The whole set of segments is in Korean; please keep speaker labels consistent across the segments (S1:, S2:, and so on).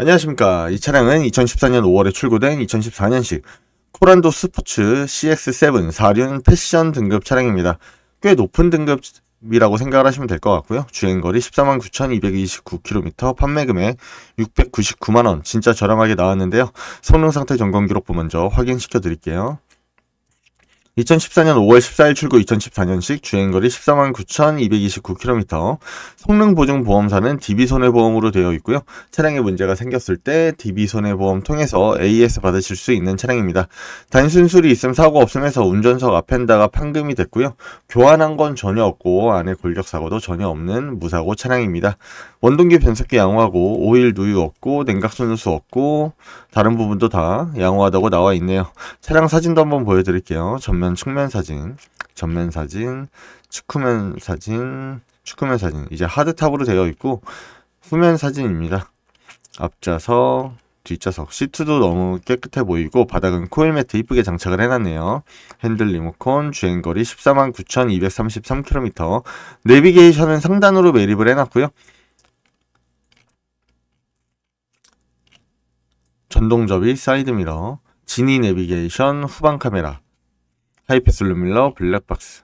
S1: 안녕하십니까. 이 차량은 2014년 5월에 출고된 2014년식 코란도 스포츠 CX7 4륜 패션 등급 차량입니다. 꽤 높은 등급이라고 생각을 하시면 될 것 같고요. 주행거리 149,229km, 판매금액 699만원, 진짜 저렴하게 나왔는데요. 성능상태 점검기록부 먼저 확인시켜 드릴게요. 2014년 5월 14일 출고 2014년식 주행거리 14만 9,229km 성능보증보험사는 DB손해보험으로 되어 있고요. 차량에 문제가 생겼을 때 DB손해보험 통해서 AS 받으실 수 있는 차량입니다. 단순 수리 있음 사고 없음에서 운전석 앞엔다가 판금이 됐고요. 교환한 건 전혀 없고 안에 골격사고도 전혀 없는 무사고 차량입니다. 원동기 변속기 양호하고 오일 누유 없고 냉각순수 없고 다른 부분도 다 양호하다고 나와 있네요. 차량 사진도 한번 보여드릴게요. 점 전면 측면 사진, 전면 사진, 측후면 사진, 측후면 사진 이제 하드탑으로 되어 있고 후면 사진입니다. 앞좌석, 뒷좌석 시트도 너무 깨끗해 보이고 바닥은 코일 매트 이쁘게 장착을 해놨네요. 핸들 리모컨 주행거리 1 4 9,233km 내비게이션은 상단으로 매립을 해놨고요. 전동접이 사이드미러, 지니 내비게이션, 후방 카메라, 하이패스 룸밀러 블랙박스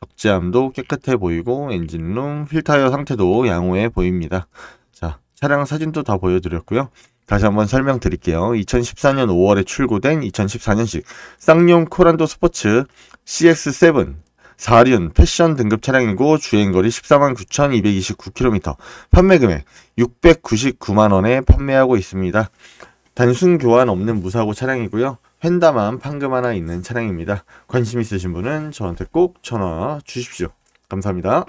S1: 적재함도 깨끗해 보이고 엔진룸 휠타이어 상태도 양호해 보입니다. 자 차량 사진도 다 보여드렸고요. 다시 한번 설명드릴게요. 2014년 5월에 출고된 2014년식 쌍용 코란도 스포츠 CX7 4륜 패션 등급 차량이고 주행거리 14만 9,229km 판매금액 699만원에 판매하고 있습니다. 단순 교환 없는 무사고 차량이고요. 휀다만 판금 하나 있는 차량입니다. 관심 있으신 분은 저한테 꼭 전화 주십시오. 감사합니다.